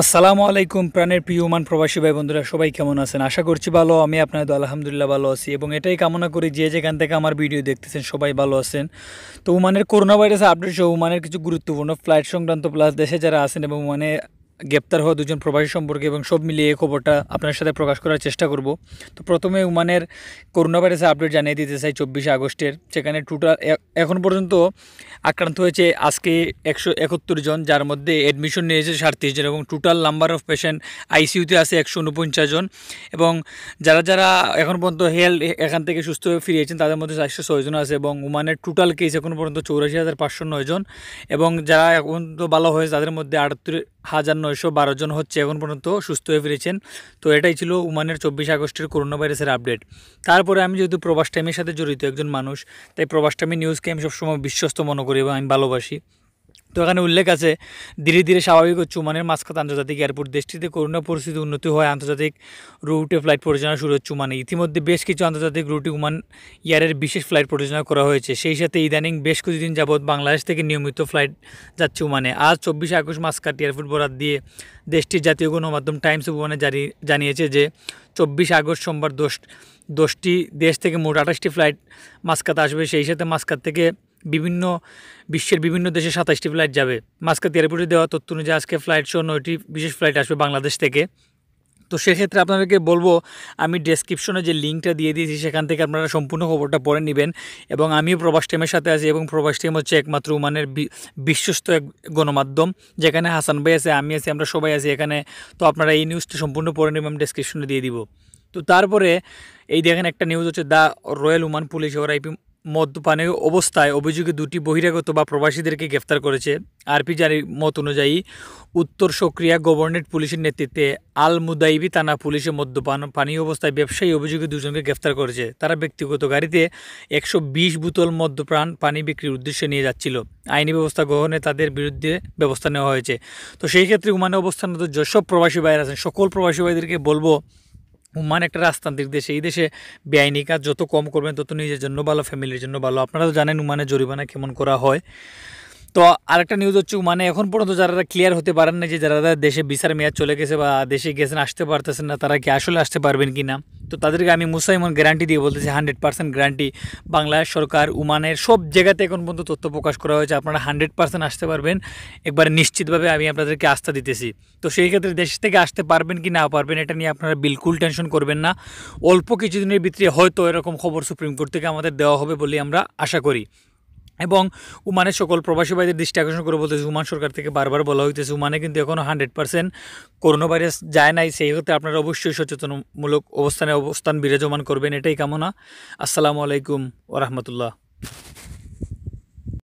আসসালামু আলাইকুম প্রাণের প্রিয় মান প্রবাসী ভাই বন্ধুরা সবাই কেমন আছেন আশা করছি ভালো আমি আপনাদের আলহামদুলিল্লাহ ভালো আছি এবং এটাই কামনা করি যে যেখান থেকে আমার ভিডিও দেখতেছেন সবাই ভালো আছেন তো উমানের করোনা ভাইরাস আপডেট সহ উমানের কিছু গুরুত্বপূর্ণ ফ্লাইট সংক্রান্ত প্লাস দেশে যারা আছেন এবং উমানে গ্রেপ্তার হওয়া দুজন প্রবাসী সম্পর্কে এবং সব মিলিয়ে এই খবরটা আপনার সাথে প্রকাশ করার চেষ্টা করব তো প্রথমে উমানের করোনা ভাইরাসের আপডেট জানিয়ে দিতে চাই চব্বিশে আগস্টের সেখানে টোটাল এখন পর্যন্ত আক্রান্ত হয়েছে আজকে একশো একাত্তর জন যার মধ্যে অ্যাডমিশন নিয়েছে সাতত্রিশ জন এবং টোটাল নাম্বার অফ পেশেন্ট আইসিইউতে আছে একশো উনপঞ্চাশ জন এবং যারা যারা এখন পর্যন্ত হেলথ এখান থেকে সুস্থ হয়ে ফিরিয়েছেন তাদের মধ্যে চারশো ছয়জন আছে এবং উমানের টোটাল কেস এখন পর্যন্ত চৌরাশি হাজার পাঁচশো নয়জন এবং যারা এখন তো ভালো হয়েছে তাদের মধ্যে আটাত্তর হাজার নয় ছয়শো বারো জন হচ্ছে এখন পর্যন্ত সুস্থ হয়ে ফিরেছেন তো এটাই ছিল উমানের চব্বিশ আগস্টের করোনা ভাইরাসের আপডেট তারপরে আমি যেহেতু প্রবাস টাইমের সাথে জড়িত একজন মানুষ তাই প্রবাস টাইমের নিউজকে আমি সবসময় বিশ্বস্ত মনে করি এবং আমি ভালোবাসি তো এখানে উল্লেখ আছে ধীরে ধীরে স্বাভাবিক হচ্ছে উমানের মাঝখাত আন্তর্জাতিক এয়ারপোর্ট দেশটিতে করোনা পরিস্থিতি উন্নতি হয় আন্তর্জাতিক রুটে ফ্লাইট পরিচালনা শুরু হচ্ছে মানে ইতিমধ্যে বেশ কিছু আন্তর্জাতিক রুটে উমান ইয়ারের বিশেষ ফ্লাইট পরিচালনা করা হয়েছে সেই সাথে ইদানিং বেশ কিছুদিন যাবৎ বাংলাদেশ থেকে নিয়মিত ফ্লাইট যাচ্ছে উমানে আজ চব্বিশে আগস্ট মাসকাট এয়ারপোর্ট বরাদ দিয়ে দেশটির জাতীয় গণমাধ্যম টাইমস উমানে জারি জানিয়েছে যে চব্বিশে আগস্ট সোমবার দশ দশটি দেশ থেকে মোট আঠাশটি ফ্লাইট মাসকাত আসবে সেই সাথে মাসকাত থেকে বিভিন্ন বিশ্বের বিভিন্ন দেশে সাতাশটি ফ্লাইট যাবে মাঝখাতে এয়ারপোর্টে দেওয়া তথ্য অনুযায়ী আজকে ফ্লাইট সহ নয়টি বিশেষ ফ্লাইট আসবে বাংলাদেশ থেকে তো সেক্ষেত্রে আপনাদেরকে বলবো আমি ডেসক্রিপশনে যে লিঙ্কটা দিয়ে দিয়েছি সেখান থেকে আপনারা সম্পূর্ণ খবরটা পড়ে নেবেন এবং আমিও প্রবাস টিমের সাথে আছি এবং প্রবাস টিম হচ্ছে একমাত্র উমানের বিশ্বস্ত এক গণমাধ্যম যেখানে হাসান ভাই আছে আমি আছি আমরা সবাই আছি এখানে তো আপনারা এই নিউজটা সম্পূর্ণ পড়ে নেবেন আমি ডেসক্রিপশনে দিয়ে দিব তো তারপরে এই দেখেন একটা নিউজ হচ্ছে দ্য রয়্যাল উমান পুলিশ ওর আইপি মদ্যপানের অবস্থায় অভিযোগে দুটি বহিরাগত বা প্রবাসীদেরকে গ্রেফতার করেছে আরপি জারির মত অনুযায়ী উত্তর সক্রিয়া গভর্নেট পুলিশের নেতৃত্বে আল মুদাইবি থানা পুলিশে মদ্যপান পানীয় অবস্থায় ব্যবসায়ী অভিযোগে দুজনকে গ্রেফতার করেছে তারা ব্যক্তিগত গাড়িতে একশো বিশ বোতল মদ্যপ্রাণ পানি বিক্রির উদ্দেশ্যে নিয়ে যাচ্ছিল আইনি ব্যবস্থা গ্রহণে তাদের বিরুদ্ধে ব্যবস্থা নেওয়া হয়েছে তো সেই ক্ষেত্রে উমানে অবস্থানত যেসব প্রবাসী ভাইয়ের আছেন সকল প্রবাসী ভাইদেরকে বলবো উম্মান একটা রাজতান্ত্রিক দেশে এই দেশে বেআইনি কাজ যত কম করবেন তত নিজের জন্য ভালো ফ্যামিলির জন্য ভালো আপনারা তো জানেন উম্মানের জরিমানা কেমন করা হয় তো আরেকটা নিউজ হচ্ছে মানে এখন পর্যন্ত যারা ক্লিয়ার হতে পারেন না যে যারা দেশে বিচার মেয়াদ চলে গেছে বা দেশে গেছেন আসতে পারতেছেন না তারা কি আসলে আসতে পারবেন কি না তো তাদেরকে আমি মুসাইমন গ্যারান্টি দিয়ে বলতেছি হান্ড্রেড পার্সেন্ট গ্যারান্টি বাংলা সরকার উমানের সব জায়গাতে এখন পর্যন্ত তথ্য প্রকাশ করা হয়েছে আপনারা হান্ড্রেড পার্সেন্ট আসতে পারবেন একবার নিশ্চিতভাবে আমি আপনাদেরকে আস্থা দিতেছি তো সেই ক্ষেত্রে দেশ থেকে আসতে পারবেন কি না পারবেন এটা নিয়ে আপনারা বিলকুল টেনশন করবেন না অল্প কিছুদিনের ভিতরে হয়তো এরকম খবর সুপ্রিম কোর্ট থেকে আমাদের দেওয়া হবে বলে আমরা আশা করি এবং উমানের সকল প্রবাসী ভাইদের দৃষ্টি আকর্ষণ করে বলতেছে উমান সরকার থেকে বারবার বলা হইতেছে উমানে কিন্তু এখনও হান্ড্রেড পার্সেন্ট করোনা ভাইরাস যায় নাই সেই ক্ষেত্রে আপনারা অবশ্যই সচেতনমূলক অবস্থানে অবস্থান বিরাজমান করবেন এটাই কামনা আসসালামু আলাইকুম ওরহমতুল্লাহ